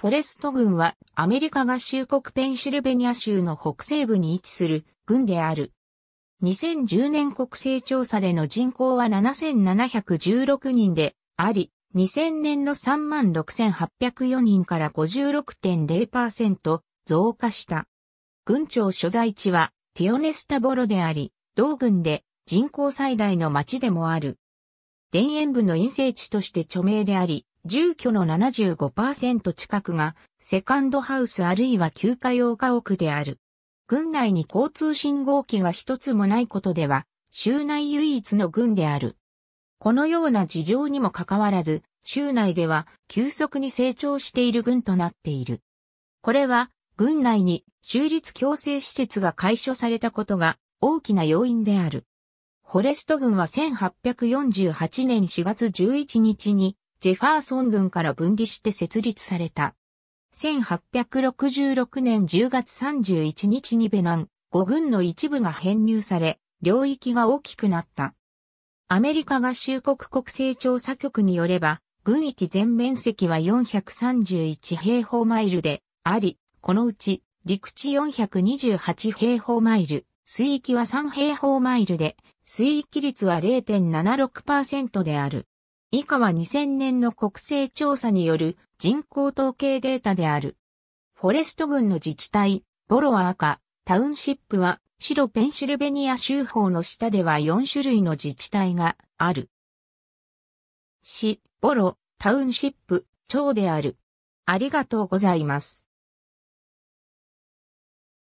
フォレスト郡はアメリカ合衆国ペンシルベニア州の北西部に位置する郡である。2010年国勢調査での人口は7716人であり、2000年の36,804人から56.0%増加した。郡庁所在地はティオネスタボロであり、同郡で人口最大の町でもある。田園部の陰性地として著名であり、住居の75%近くがセカンドハウスあるいは休暇用家屋である。郡内に交通信号機が一つもないことでは、州内唯一の郡である。このような事情にもかかわらず、州内では急速に成長している郡となっている。これは、郡内に州立強制施設が解消されたことが大きな要因である。フォレスト郡は1848年4月11日にジェファーソン軍から分離して設立された。1866年10月31日にベナン、5軍の一部が編入され、領域が大きくなった。アメリカ合衆国国勢調査局によれば、軍域全面積は431平方マイルであり、このうち陸地428平方マイル、水域は3平方マイルで、水域率は0.76%である。以下は2000年の国勢調査による人口統計データである。フォレスト郡の自治体、ボロア赤、カ、タウンシップは、白ペンシルベニア州法の下では4種類の自治体がある。市、ボロ、タウンシップ、町である。ありがとうございます。